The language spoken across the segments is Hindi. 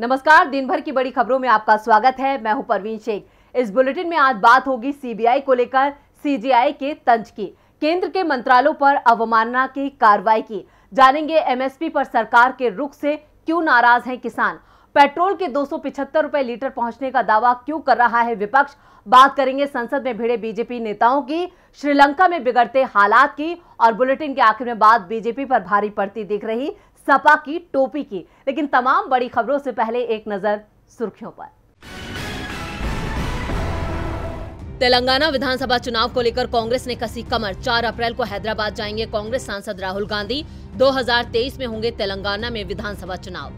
नमस्कार दिन भर की बड़ी खबरों में आपका स्वागत है मैं हूं परवीन शेख इस बुलेटिन में आज बात होगी सीबीआई को लेकर सीजीआई के तंज की केंद्र के मंत्रालयों पर अवमानना की कार्रवाई की जानेंगे एमएसपी पर सरकार के रुख से क्यों नाराज हैं किसान पेट्रोल के दो रुपए लीटर पहुंचने का दावा क्यों कर रहा है विपक्ष बात करेंगे संसद में भिड़े बीजेपी नेताओं की श्रीलंका में बिगड़ते हालात की और बुलेटिन के आखिर में बात बीजेपी पर भारी पड़ती दिख रही सपा की टोपी की लेकिन तमाम बड़ी खबरों से पहले एक नजर सुर्खियों पर तेलंगाना विधानसभा चुनाव को लेकर कांग्रेस ने कसी कमर 4 अप्रैल को हैदराबाद जाएंगे कांग्रेस सांसद राहुल गांधी 2023 में होंगे तेलंगाना में विधानसभा चुनाव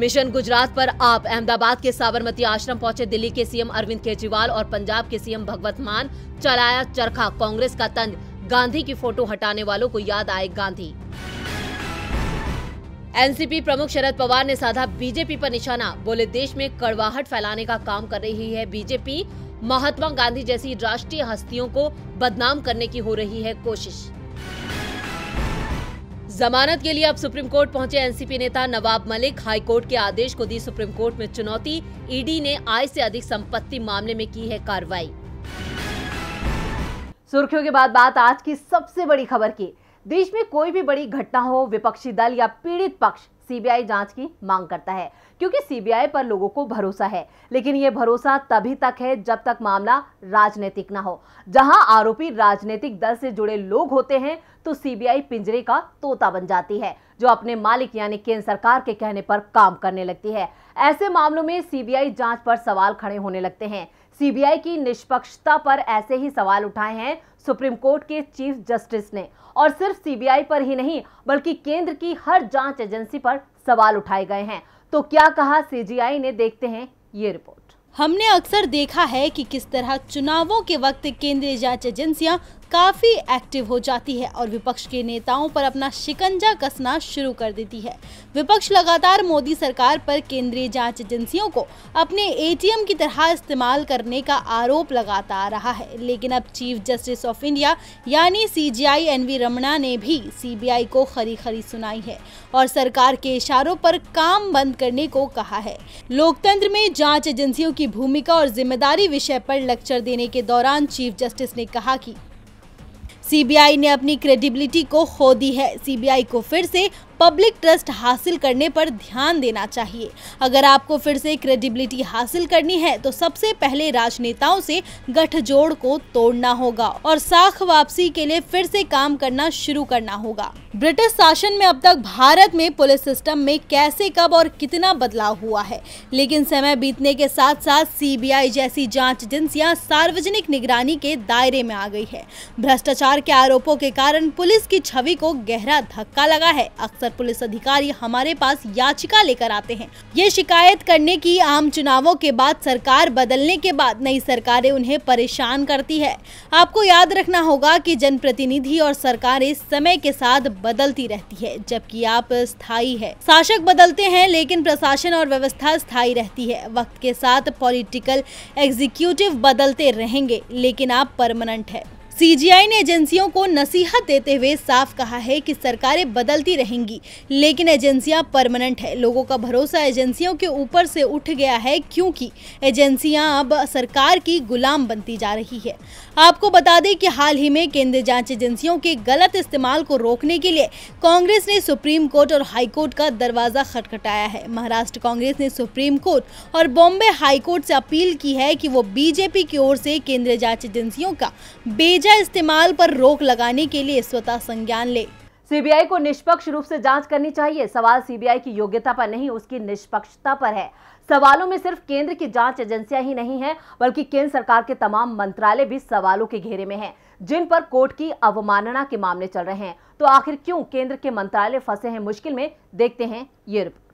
मिशन गुजरात पर आप अहमदाबाद के साबरमती आश्रम पहुंचे दिल्ली के सीएम अरविंद केजरीवाल और पंजाब के सीएम भगवत मान चलाया चरखा कांग्रेस का तंज गांधी की फोटो हटाने वालों को याद आए गांधी एनसीपी प्रमुख शरद पवार ने साधा बीजेपी पर निशाना बोले देश में कड़वाहट फैलाने का काम कर रही है बीजेपी महात्मा गांधी जैसी राष्ट्रीय हस्तियों को बदनाम करने की हो रही है कोशिश जमानत के लिए अब सुप्रीम कोर्ट पहुंचे एनसीपी नेता नवाब मलिक हाई कोर्ट के आदेश को दी सुप्रीम कोर्ट में चुनौती ईडी ने आय से अधिक संपत्ति मामले में की है कार्रवाई सुर्खियों के बाद बात आज की सबसे बड़ी खबर की देश में कोई भी बड़ी घटना हो विपक्षी दल या पीड़ित पक्ष सीबीआई जांच की मांग करता है क्योंकि सीबीआई पर लोगों को भरोसा है लेकिन यह भरोसा तभी तक है जब तक मामला राजनीतिक ना हो जहां आरोपी राजनीतिक दल से जुड़े लोग होते हैं तो सीबीआई पिंजरे का तोता बन जाती है जो अपने मालिक यानी केंद्र सरकार के कहने पर काम करने लगती है ऐसे मामलों में सीबीआई जांच पर सवाल खड़े होने लगते हैं सीबीआई की निष्पक्षता पर ऐसे ही सवाल उठाए हैं सुप्रीम कोर्ट के चीफ जस्टिस ने और सिर्फ सीबीआई पर ही नहीं बल्कि केंद्र की हर जांच एजेंसी पर सवाल उठाए गए हैं तो क्या कहा सीजीआई ने देखते हैं ये रिपोर्ट हमने अक्सर देखा है कि किस तरह चुनावों के वक्त केंद्रीय जांच एजेंसियां काफ़ी एक्टिव हो जाती है और विपक्ष के नेताओं पर अपना शिकंजा कसना शुरू कर देती है विपक्ष लगातार मोदी सरकार पर केंद्रीय जांच एजेंसियों को अपने एटीएम की तरह इस्तेमाल करने का आरोप लगाता रहा है लेकिन अब चीफ जस्टिस ऑफ इंडिया यानी सीजीआई एनवी रमना ने भी सीबीआई को खरी खरी सुनाई है और सरकार के इशारों पर काम बंद करने को कहा है लोकतंत्र में जाँच एजेंसियों की भूमिका और जिम्मेदारी विषय पर लेक्चर देने के दौरान चीफ जस्टिस ने कहा कि सीबीआई ने अपनी क्रेडिबिलिटी को खो दी है सीबीआई को फिर से पब्लिक ट्रस्ट हासिल करने पर ध्यान देना चाहिए अगर आपको फिर से क्रेडिबिलिटी हासिल करनी है तो सबसे पहले राजनेताओं से गठजोड़ को तोड़ना होगा और साख वापसी के लिए फिर से काम करना शुरू करना होगा ब्रिटिश शासन में अब तक भारत में पुलिस सिस्टम में कैसे कब और कितना बदलाव हुआ है लेकिन समय बीतने के साथ साथ सीबीआई जैसी जांच एजेंसियां सार्वजनिक निगरानी के दायरे में आ गई है भ्रष्टाचार के आरोपों के कारण पुलिस की छवि को गहरा धक्का लगा है अक्सर पर पुलिस अधिकारी हमारे पास याचिका लेकर आते हैं ये शिकायत करने की आम चुनावों के बाद सरकार बदलने के बाद नई सरकारें उन्हें परेशान करती है आपको याद रखना होगा कि जनप्रतिनिधि और सरकारें समय के साथ बदलती रहती है जबकि आप स्थायी है शासक बदलते हैं लेकिन प्रशासन और व्यवस्था स्थायी रहती है वक्त के साथ पॉलिटिकल एग्जीक्यूटिव बदलते रहेंगे लेकिन आप परमानेंट है सीजीआई ने एजेंसियों को नसीहत देते हुए साफ कहा है कि सरकारें बदलती रहेंगी लेकिन एजेंसियां परमानेंट है लोगों का भरोसा एजेंसियों के ऊपर से उठ गया है क्योंकि एजेंसियां अब सरकार की गुलाम बनती जा रही है आपको बता दें कि हाल ही में केंद्रीय जांच एजेंसियों के गलत इस्तेमाल को रोकने के लिए कांग्रेस ने सुप्रीम कोर्ट और हाईकोर्ट का दरवाजा खटखटाया है महाराष्ट्र कांग्रेस ने सुप्रीम कोर्ट और बॉम्बे हाईकोर्ट से अपील की है कि वो बीजेपी की ओर से केंद्रीय जांच एजेंसियों का बेजा नशा इस्तेमाल पर रोक लगाने के लिए स्वतः संज्ञान ले सीबीआई को निष्पक्ष रूप से जांच करनी चाहिए सवाल सीबीआई की योग्यता पर नहीं उसकी निष्पक्षता पर है सवालों में सिर्फ केंद्र की जांच एजेंसियां ही नहीं है बल्कि केंद्र सरकार के तमाम मंत्रालय भी सवालों के घेरे में हैं जिन पर कोर्ट की अवमानना के मामले चल रहे हैं तो आखिर क्यों केंद्र के मंत्रालय फंसे हैं मुश्किल में देखते हैं ये रिपोर्ट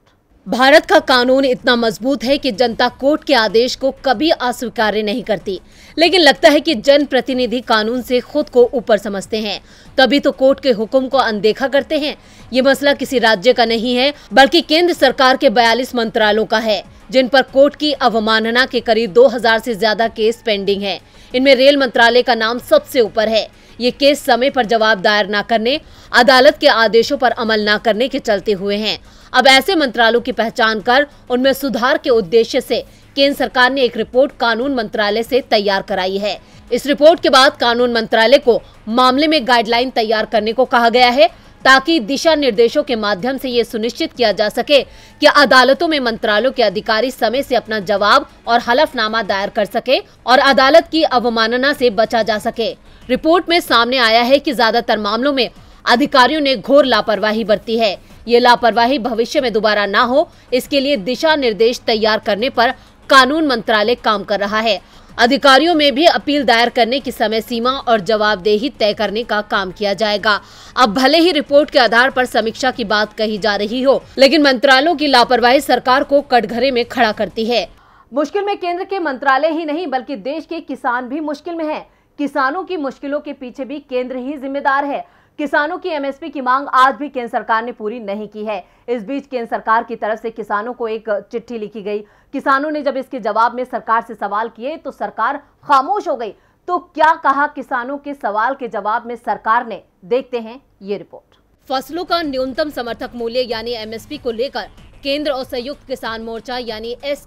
भारत का कानून इतना मजबूत है कि जनता कोर्ट के आदेश को कभी अस्वीकार्य नहीं करती लेकिन लगता है कि प्रतिनिधि कानून से खुद को ऊपर समझते हैं तभी तो कोर्ट के हुक्म को अनदेखा करते हैं ये मसला किसी राज्य का नहीं है बल्कि केंद्र सरकार के बयालीस मंत्रालयों का है जिन पर कोर्ट की अवमानना के करीब 2000 से ज्यादा केस पेंडिंग है इनमें रेल मंत्रालय का नाम सबसे ऊपर है ये केस समय पर जवाब दायर न करने अदालत के आदेशों पर अमल न करने के चलते हुए हैं अब ऐसे मंत्रालयों की पहचान कर उनमें सुधार के उद्देश्य से केंद्र सरकार ने एक रिपोर्ट कानून मंत्रालय से तैयार कराई है इस रिपोर्ट के बाद कानून मंत्रालय को मामले में गाइडलाइन तैयार करने को कहा गया है ताकि दिशा निर्देशों के माध्यम से ये सुनिश्चित किया जा सके कि अदालतों में मंत्रालयों के अधिकारी समय से अपना जवाब और हलफनामा दायर कर सके और अदालत की अवमानना से बचा जा सके रिपोर्ट में सामने आया है कि ज्यादातर मामलों में अधिकारियों ने घोर लापरवाही बरती है ये लापरवाही भविष्य में दोबारा ना हो इसके लिए दिशा निर्देश तैयार करने पर कानून मंत्रालय काम कर रहा है अधिकारियों में भी अपील दायर करने की समय सीमा और जवाबदेही तय करने का काम किया जाएगा अब भले ही रिपोर्ट के आधार पर समीक्षा की बात कही जा रही हो लेकिन मंत्रालयों की लापरवाही सरकार को कटघरे में खड़ा करती है मुश्किल में केंद्र के मंत्रालय ही नहीं बल्कि देश के किसान भी मुश्किल में है किसानों की मुश्किलों के पीछे भी केंद्र ही जिम्मेदार है किसानों की एमएसपी की मांग आज भी केंद्र सरकार ने पूरी नहीं की है इस बीच केंद्र सरकार की तरफ से किसानों को एक चिट्ठी लिखी गई किसानों ने जब इसके जवाब में सरकार से सवाल किए तो सरकार खामोश हो गई तो क्या कहा किसानों के सवाल के जवाब में सरकार ने देखते हैं ये रिपोर्ट फसलों का न्यूनतम समर्थक मूल्य यानी एमएसपी को लेकर केंद्र और संयुक्त किसान मोर्चा यानी एस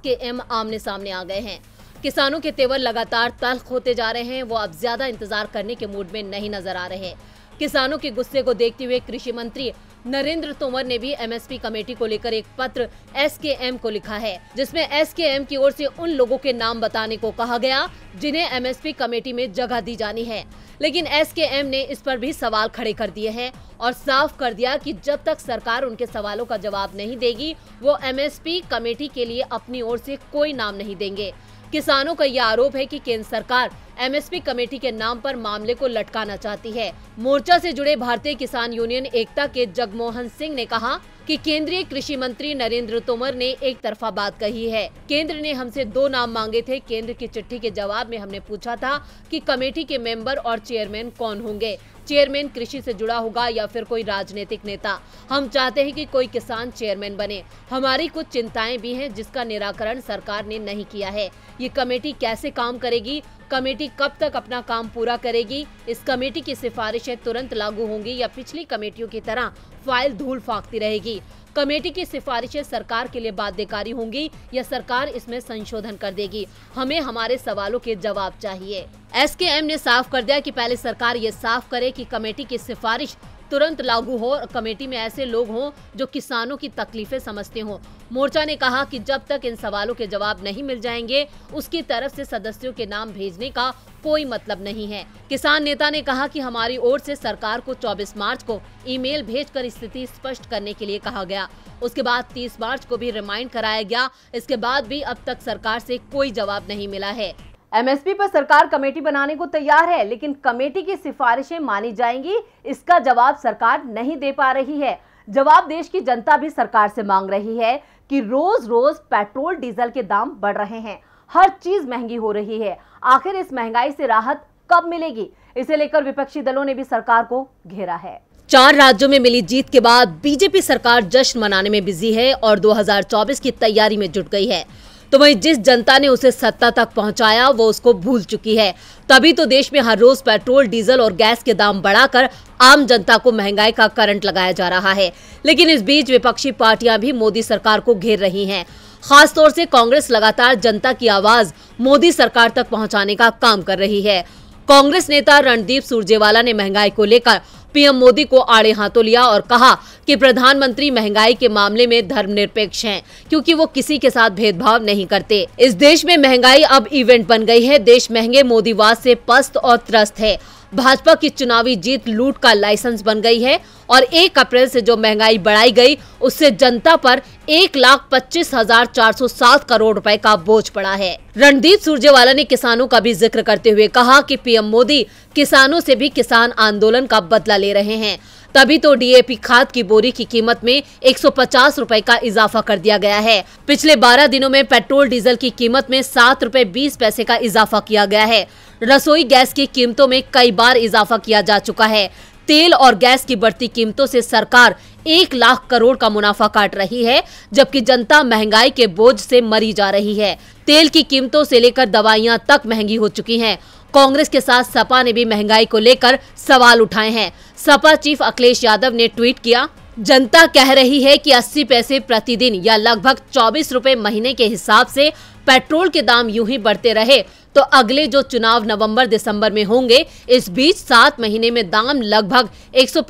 आमने सामने आ गए हैं किसानों के तेवर लगातार तल्ख होते जा रहे हैं वो अब ज्यादा इंतजार करने के मूड में नहीं नजर आ रहे हैं किसानों के गुस्से को देखते हुए कृषि मंत्री नरेंद्र तोमर ने भी एमएसपी कमेटी को लेकर एक पत्र एसकेएम को लिखा है जिसमें एसकेएम की ओर से उन लोगों के नाम बताने को कहा गया जिन्हें एमएसपी कमेटी में जगह दी जानी है लेकिन एसकेएम ने इस पर भी सवाल खड़े कर दिए हैं और साफ कर दिया कि जब तक सरकार उनके सवालों का जवाब नहीं देगी वो एम कमेटी के लिए अपनी ओर ऐसी कोई नाम नहीं देंगे किसानों का यह आरोप है कि केंद्र सरकार एमएसपी कमेटी के नाम पर मामले को लटकाना चाहती है मोर्चा से जुड़े भारतीय किसान यूनियन एकता के जगमोहन सिंह ने कहा कि केंद्रीय कृषि मंत्री नरेंद्र तोमर ने एक तरफा बात कही है केंद्र ने हमसे दो नाम मांगे थे केंद्र की चिट्ठी के जवाब में हमने पूछा था कि कमेटी के मेंबर और चेयरमैन कौन होंगे चेयरमैन कृषि से जुड़ा होगा या फिर कोई राजनीतिक नेता हम चाहते हैं कि कोई किसान चेयरमैन बने हमारी कुछ चिंताएं भी हैं जिसका निराकरण सरकार ने नहीं किया है ये कमेटी कैसे काम करेगी कमेटी कब तक अपना काम पूरा करेगी इस कमेटी की सिफारिशें तुरंत लागू होंगी या पिछली कमेटियों की तरह फाइल धूल फाकती रहेगी कमेटी की सिफारिशें सरकार के लिए बाध्यकारी होंगी या सरकार इसमें संशोधन कर देगी हमें हमारे सवालों के जवाब चाहिए एस ने साफ कर दिया कि पहले सरकार ये साफ करे कि कमेटी की सिफारिश तुरंत लागू हो और कमेटी में ऐसे लोग हों जो किसानों की तकलीफें समझते हों मोर्चा ने कहा कि जब तक इन सवालों के जवाब नहीं मिल जाएंगे उसकी तरफ से सदस्यों के नाम भेजने का कोई मतलब नहीं है किसान नेता ने कहा कि हमारी ओर से सरकार को 24 मार्च को ईमेल भेजकर स्थिति स्पष्ट करने के लिए कहा गया उसके बाद 30 मार्च को भी रिमाइंड कराया गया इसके बाद भी अब तक सरकार से कोई जवाब नहीं मिला है एमएसपी पर सरकार कमेटी बनाने को तैयार है लेकिन कमेटी की सिफारिशें मानी जाएंगी इसका जवाब सरकार नहीं दे पा रही है जवाब देश की जनता भी सरकार से मांग रही है कि रोज रोज पेट्रोल डीजल के दाम बढ़ रहे हैं हर चीज महंगी हो रही है आखिर इस महंगाई से राहत कब मिलेगी इसे लेकर विपक्षी दलों ने भी सरकार को घेरा है चार राज्यों में मिली जीत के बाद बीजेपी सरकार जश्न मनाने में बिजी है और 2024 की तैयारी में जुट गई है तो वही जिस जनता ने उसे सत्ता तक पहुंचाया वो उसको भूल चुकी है तभी तो देश में हर रोज पेट्रोल डीजल और गैस के दाम बढ़ाकर आम जनता को महंगाई का करंट लगाया जा रहा है लेकिन इस बीच विपक्षी पार्टियां भी मोदी सरकार को घेर रही हैं खासतौर से कांग्रेस लगातार जनता की आवाज मोदी सरकार तक पहुंचाने का काम कर रही है कांग्रेस नेता रणदीप सुरजेवाला ने महंगाई को लेकर पीएम मोदी को आड़े हाथों लिया और कहा कि प्रधानमंत्री महंगाई के मामले में धर्मनिरपेक्ष हैं क्योंकि वो किसी के साथ भेदभाव नहीं करते इस देश में महंगाई अब इवेंट बन गई है देश महंगे मोदीवाद से पस्त और त्रस्त है भाजपा की चुनावी जीत लूट का लाइसेंस बन गई है और एक अप्रैल से जो महंगाई बढ़ाई गई उससे जनता पर एक लाख पच्चीस हजार चार सौ सात करोड़ रुपए का बोझ पड़ा है रणदीप सुरजेवाला ने किसानों का भी जिक्र करते हुए कहा कि पीएम मोदी किसानों से भी किसान आंदोलन का बदला ले रहे हैं तभी तो डीएपी खाद की बोरी की कीमत में एक रुपए का इजाफा कर दिया गया है पिछले 12 दिनों में पेट्रोल डीजल की कीमत में सात रूपए बीस पैसे का इजाफा किया गया है रसोई गैस की कीमतों में कई बार इजाफा किया जा चुका है तेल और गैस की बढ़ती कीमतों से सरकार एक लाख करोड़ का मुनाफा काट रही है जबकि जनता महंगाई के बोझ से मरी जा रही है तेल की कीमतों से लेकर दवाइयां तक महंगी हो चुकी हैं कांग्रेस के साथ सपा ने भी महंगाई को लेकर सवाल उठाए हैं सपा चीफ अखिलेश यादव ने ट्वीट किया जनता कह रही है कि 80 पैसे प्रतिदिन या लगभग 24 रुपए महीने के हिसाब से पेट्रोल के दाम यूं ही बढ़ते रहे तो अगले जो चुनाव नवंबर दिसंबर में होंगे इस बीच सात महीने में दाम लगभग एक सौ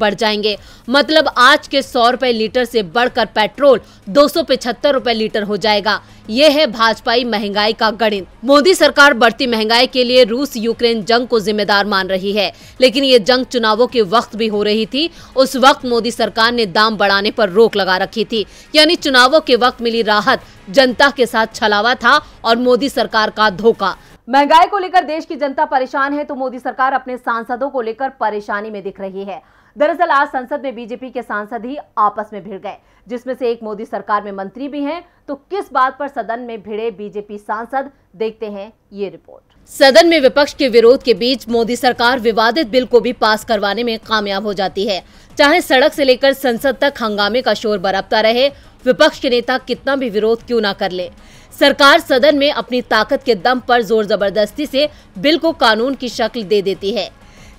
बढ़ जाएंगे मतलब आज के सौ रुपए लीटर से बढ़कर पेट्रोल दो सौ लीटर हो जाएगा ये है भाजपाई महंगाई का गणित मोदी सरकार बढ़ती महंगाई के लिए रूस यूक्रेन जंग को जिम्मेदार मान रही है लेकिन ये जंग चुनावों के वक्त भी हो रही थी उस वक्त मोदी सरकार ने दाम बढ़ाने पर रोक लगा रखी थी यानी चुनावों के वक्त मिली राहत जनता के साथ छलावा था और मोदी सरकार का धोखा महंगाई को लेकर देश की जनता परेशान है तो मोदी सरकार अपने सांसदों को लेकर परेशानी में दिख रही है दरअसल आज संसद में बीजेपी के सांसद ही आपस में भिड़ गए जिसमें से एक मोदी सरकार में मंत्री भी हैं तो किस बात पर सदन में भिड़े बीजेपी सांसद देखते हैं ये रिपोर्ट सदन में विपक्ष के विरोध के बीच मोदी सरकार विवादित बिल को भी पास करवाने में कामयाब हो जाती है चाहे सड़क से लेकर संसद तक हंगामे का शोर बरपता रहे विपक्ष के नेता कितना भी विरोध क्यों ना कर ले सरकार सदन में अपनी ताकत के दम पर जोर जबरदस्ती से बिल को कानून की शक्ल दे देती है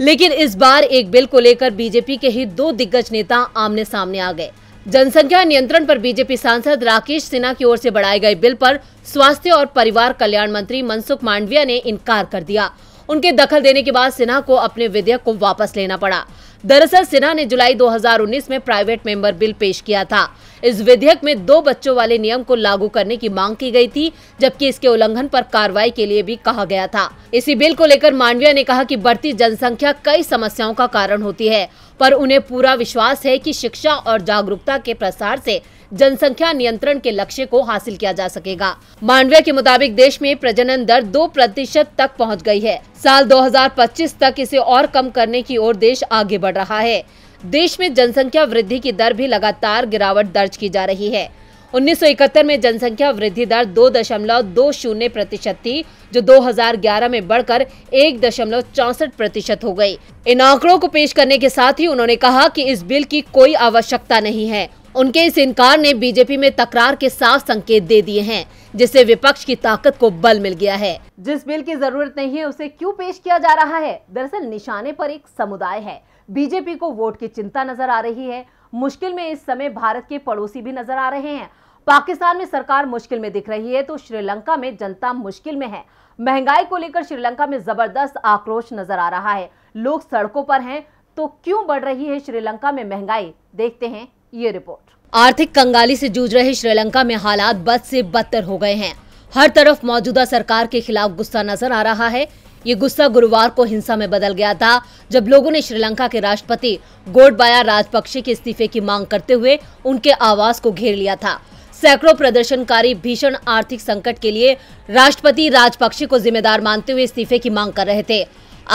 लेकिन इस बार एक बिल को लेकर बीजेपी के ही दो दिग्गज नेता आमने सामने आ गए जनसंख्या नियंत्रण पर बीजेपी सांसद राकेश सिन्हा की ओर से बढ़ाए गए बिल पर स्वास्थ्य और परिवार कल्याण मंत्री मनसुख मांडविया ने इनकार कर दिया उनके दखल देने के बाद सिन्हा को अपने विधेयक को वापस लेना पड़ा दरअसल सिन्हा ने जुलाई 2019 में प्राइवेट मेंबर बिल पेश किया था इस विधेयक में दो बच्चों वाले नियम को लागू करने की मांग की गई थी जबकि इसके उल्लंघन पर कार्रवाई के लिए भी कहा गया था इसी बिल को लेकर मांडविया ने कहा कि बढ़ती जनसंख्या कई समस्याओं का कारण होती है पर उन्हें पूरा विश्वास है कि शिक्षा और जागरूकता के प्रसार ऐसी जनसंख्या नियंत्रण के लक्ष्य को हासिल किया जा सकेगा मांडविया के मुताबिक देश में प्रजनन दर दो प्रतिशत तक पहुँच गयी है साल 2025 तक इसे और कम करने की ओर देश आगे बढ़ रहा है देश में जनसंख्या वृद्धि की दर भी लगातार गिरावट दर्ज की जा रही है 1971 में जनसंख्या वृद्धि दर दो दशमलव दो शून्य प्रतिशत थी जो 2011 में बढ़कर एक दशमलव चौसठ प्रतिशत हो गई। इन आंकड़ों को पेश करने के साथ ही उन्होंने कहा कि इस बिल की कोई आवश्यकता नहीं है उनके इस इनकार ने बीजेपी में तकरार के साफ संकेत दे दिए हैं जिससे विपक्ष की ताकत को बल मिल गया है जिस बिल की जरूरत नहीं है उसे क्यों पेश किया जा रहा है दरअसल निशाने पर एक समुदाय है बीजेपी को वोट की चिंता नजर आ रही है मुश्किल में इस समय भारत के पड़ोसी भी नजर आ रहे हैं पाकिस्तान में सरकार मुश्किल में दिख रही है तो श्रीलंका में जनता मुश्किल में है महंगाई को लेकर श्रीलंका में जबरदस्त आक्रोश नजर आ रहा है लोग सड़कों पर हैं तो क्यों बढ़ रही है श्रीलंका में महंगाई देखते हैं ये रिपोर्ट आर्थिक कंगाली से जूझ रहे श्रीलंका में हालात बद से बदतर हो गए हैं हर तरफ मौजूदा सरकार के खिलाफ गुस्सा नजर आ रहा है ये गुस्सा गुरुवार को हिंसा में बदल गया था जब लोगों ने श्रीलंका के राष्ट्रपति गोडबाया राजपक्षे के इस्तीफे की मांग करते हुए उनके आवास को घेर लिया था सैकड़ों प्रदर्शनकारी भीषण आर्थिक संकट के लिए राष्ट्रपति राजपक्षे को जिम्मेदार मानते हुए इस्तीफे की मांग कर रहे थे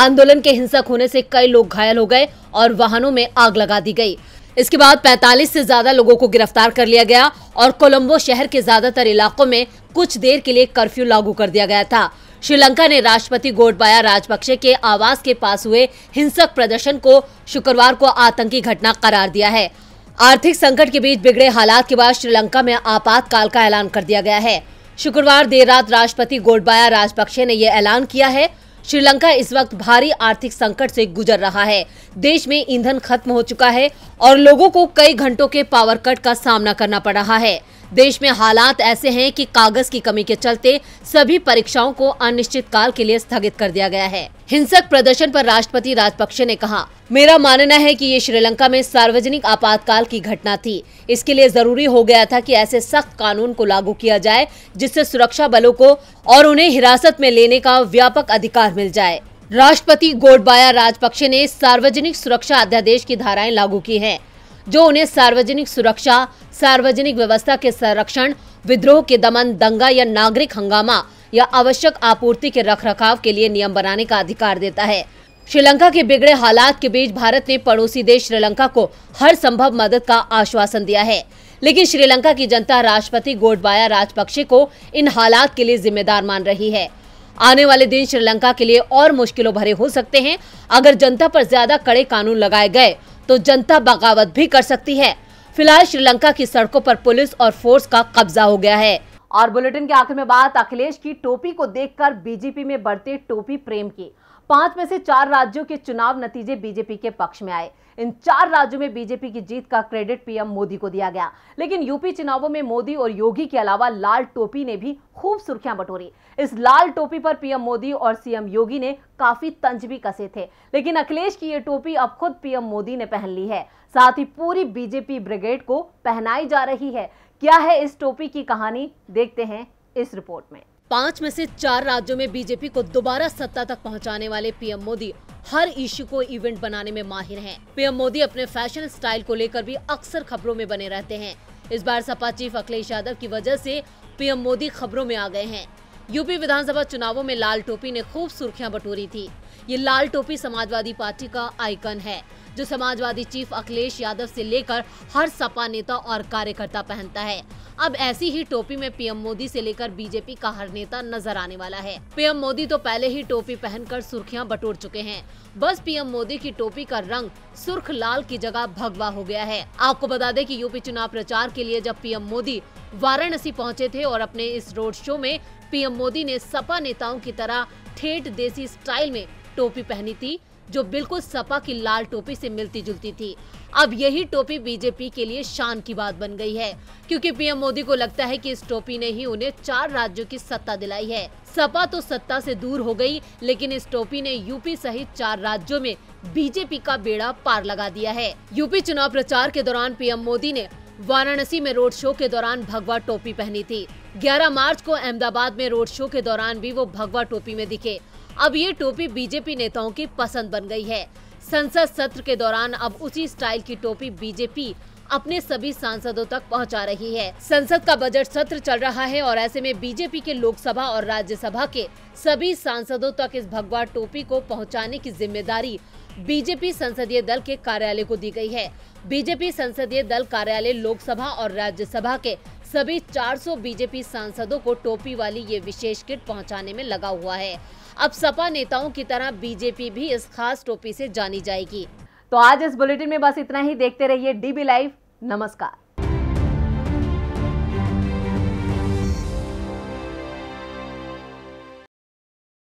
आंदोलन के हिंसक होने से कई लोग घायल हो गए और वाहनों में आग लगा दी गई इसके बाद 45 से ज्यादा लोगों को गिरफ्तार कर लिया गया और कोलंबो शहर के ज्यादातर इलाकों में कुछ देर के लिए कर्फ्यू लागू कर दिया गया था श्रीलंका ने राष्ट्रपति गोडबाया राजपक्षे के आवास के पास हुए हिंसक प्रदर्शन को शुक्रवार को आतंकी घटना करार दिया है आर्थिक संकट के बीच बिगड़े हालात के बाद श्रीलंका में आपातकाल का ऐलान कर दिया गया है शुक्रवार देर रात राष्ट्रपति गोडबाया राजपक्षे ने यह ऐलान किया है श्रीलंका इस वक्त भारी आर्थिक संकट से गुजर रहा है देश में ईंधन खत्म हो चुका है और लोगों को कई घंटों के पावर कट का सामना करना पड़ रहा है देश में हालात ऐसे हैं कि कागज की कमी के चलते सभी परीक्षाओं को अनिश्चित काल के लिए स्थगित कर दिया गया है हिंसक प्रदर्शन पर राष्ट्रपति राजपक्षे ने कहा मेरा मानना है कि ये श्रीलंका में सार्वजनिक आपातकाल की घटना थी इसके लिए जरूरी हो गया था कि ऐसे सख्त कानून को लागू किया जाए जिससे सुरक्षा बलों को और उन्हें हिरासत में लेने का व्यापक अधिकार मिल जाए राष्ट्रपति गोडबाया राजपक्षे ने सार्वजनिक सुरक्षा अध्यादेश की धाराएं लागू की हैं जो उन्हें सार्वजनिक सुरक्षा सार्वजनिक व्यवस्था के संरक्षण विद्रोह के दमन दंगा या नागरिक हंगामा या आवश्यक आपूर्ति के रखरखाव के लिए नियम बनाने का अधिकार देता है श्रीलंका के बिगड़े हालात के बीच भारत ने पड़ोसी देश श्रीलंका को हर संभव मदद का आश्वासन दिया है लेकिन श्रीलंका की जनता राष्ट्रपति गोडबाया राजपक्षे को इन हालात के लिए जिम्मेदार मान रही है आने वाले दिन श्रीलंका के लिए और मुश्किलों भरे हो सकते हैं अगर जनता पर ज्यादा कड़े कानून लगाए गए तो जनता बगावत भी कर सकती है फिलहाल श्रीलंका की सड़कों पर पुलिस और फोर्स का कब्जा हो गया है और बुलेटिन के आखिर में बात अखिलेश की टोपी को देखकर बीजेपी में बढ़ते टोपी प्रेम की पांच में से चार राज्यों के चुनाव नतीजे बीजेपी के पक्ष में आए इन चार राज्यों में बीजेपी की जीत का क्रेडिट पीएम मोदी को दिया गया लेकिन यूपी चुनावों में मोदी और योगी के अलावा लाल टोपी ने भी खूब सुर्खियां बटोरी इस लाल टोपी पर पीएम मोदी और सीएम योगी ने काफी तंज भी कसे थे लेकिन अखिलेश की ये टोपी अब खुद पीएम मोदी ने पहन ली है साथ ही पूरी बीजेपी ब्रिगेड को पहनाई जा रही है क्या है इस टोपी की कहानी देखते हैं इस रिपोर्ट में पांच में से चार राज्यों में बीजेपी को दोबारा सत्ता तक पहुंचाने वाले पीएम मोदी हर इश्यू को इवेंट बनाने में माहिर हैं। पीएम मोदी अपने फैशन स्टाइल को लेकर भी अक्सर खबरों में बने रहते हैं इस बार सपा चीफ अखिलेश यादव की वजह से पीएम मोदी खबरों में आ गए हैं यूपी विधानसभा चुनावों में लाल टोपी ने खूब सुर्खियां बटोरी थी ये लाल टोपी समाजवादी पार्टी का आइकन है जो समाजवादी चीफ अखिलेश यादव से लेकर हर सपा नेता और कार्यकर्ता पहनता है अब ऐसी ही टोपी में पीएम मोदी से लेकर बीजेपी का हर नेता नजर आने वाला है पीएम मोदी तो पहले ही टोपी पहनकर सुर्खियां बटोर चुके हैं बस पीएम मोदी की टोपी का रंग सुर्ख लाल की जगह भगवा हो गया है आपको बता दें कि यूपी चुनाव प्रचार के लिए जब पीएम मोदी वाराणसी पहुंचे थे और अपने इस रोड शो में पीएम मोदी ने सपा नेताओं की तरह ठेठ देसी स्टाइल में टोपी पहनी थी जो बिल्कुल सपा की लाल टोपी से मिलती जुलती थी अब यही टोपी बीजेपी के लिए शान की बात बन गई है क्योंकि पीएम मोदी को लगता है कि इस टोपी ने ही उन्हें चार राज्यों की सत्ता दिलाई है सपा तो सत्ता से दूर हो गई लेकिन इस टोपी ने यूपी सहित चार राज्यों में बीजेपी का बेड़ा पार लगा दिया है यूपी चुनाव प्रचार के दौरान पीएम मोदी ने वाराणसी में रोड शो के दौरान भगवा टोपी पहनी थी 11 मार्च को अहमदाबाद में रोड शो के दौरान भी वो भगवा टोपी में दिखे अब ये टोपी बीजेपी नेताओं की पसंद बन गई है संसद सत्र के दौरान अब उसी स्टाइल की टोपी बीजेपी अपने सभी सांसदों तक पहुंचा रही है संसद का बजट सत्र चल रहा है और ऐसे में बीजेपी के लोकसभा और राज्यसभा के सभी सांसदों तक इस भगवा टोपी को पहुंचाने की जिम्मेदारी बीजेपी संसदीय दल के कार्यालय को दी गई है बीजेपी संसदीय दल कार्यालय लोकसभा और राज्यसभा के सभी 400 बीजेपी सांसदों को टोपी वाली ये विशेष किट पहुंचाने में लगा हुआ है अब सपा नेताओं की तरह बीजेपी भी इस खास टोपी से जानी जाएगी तो आज इस बुलेटिन में बस इतना ही देखते रहिए डीबी लाइव नमस्कार